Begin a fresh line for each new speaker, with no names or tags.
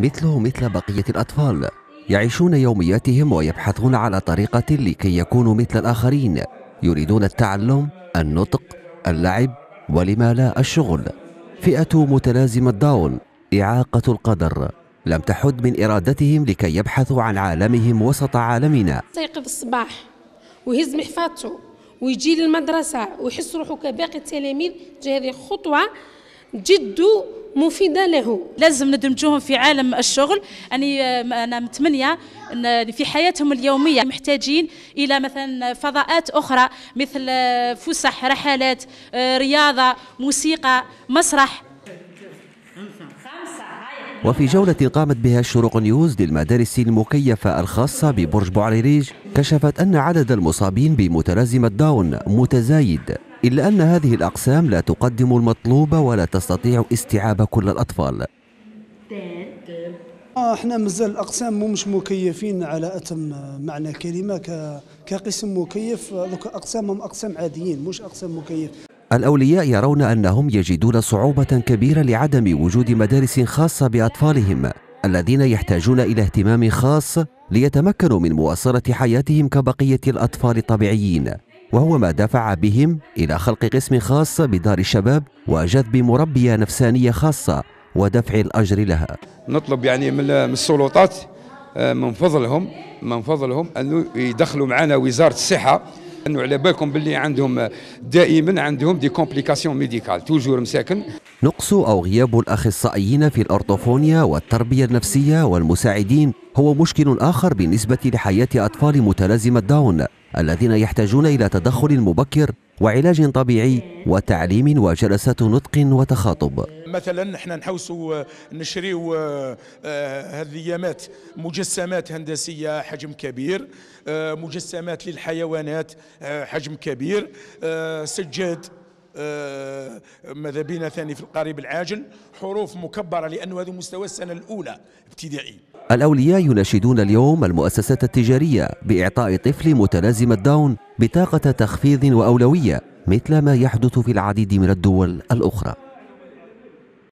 مثله مثل بقية الأطفال يعيشون يومياتهم ويبحثون على طريقة لكي يكونوا مثل الآخرين يريدون التعلم النطق اللعب ولما لا الشغل فئة متلازمة داون إعاقة القدر لم تحد من إرادتهم لكي يبحثوا عن عالمهم وسط عالمنا
يستيقظ الصباح ويهز محفظته ويجي للمدرسة ويحس روحه كباقي التلاميذ هذه خطوة جد مفيدة له لازم ندمجوهم في عالم الشغل أني أنا متمنية أن في حياتهم اليومية محتاجين إلى مثلا فضاءات أخرى مثل آه، فسح رحلات آه، رياضة موسيقى مسرح
وفي جولة قامت بها شروق نيوز للمدارس المكيفة الخاصة ببرج بوعريريج كشفت أن عدد المصابين بمتلازمة داون متزايد إلا أن هذه الأقسام لا تقدم المطلوب ولا تستطيع استيعاب كل الأطفال احنا مازال الاقسام مو مش مكيفين على اتم معنى كلمه كقسم مكيف دوك اقسامهم اقسام عاديين مش اقسام مكيف الاولياء يرون انهم يجدون صعوبه كبيره لعدم وجود مدارس خاصه باطفالهم الذين يحتاجون الى اهتمام خاص ليتمكنوا من مواصله حياتهم كبقيه الاطفال الطبيعيين وهو ما دفع بهم إلى خلق قسم خاص بدار الشباب وجذب مربية نفسانية خاصة ودفع الأجر لها
نطلب يعني من السلطات آه، من فضلهم من فضلهم أنه يدخلوا معنا وزارة الصحة انه على بالكم باللي عندهم دائما عندهم دي كومبليكاسيون
ميديكال توجور مساكن نقص او غياب الاخصائيين في الارطوفونيا والتربيه النفسيه والمساعدين هو مشكل اخر بالنسبه لحياه اطفال متلازمه داون الذين يحتاجون إلى تدخل مبكر وعلاج طبيعي وتعليم وجلسات نطق وتخاطب
مثلا احنا نحوسوا نشريو آه، آه، هذيامات مجسمات هندسيه حجم كبير آه، مجسمات للحيوانات حجم كبير سجاد ماذا بينا ثاني في القريب العاجل حروف مكبرة لأنه هذا مستوى السنة
الأولى ابتدائي الأولياء يناشدون اليوم المؤسسات التجارية بإعطاء طفل متلازم الداون بطاقة تخفيض وأولوية مثل ما يحدث في العديد من الدول الأخرى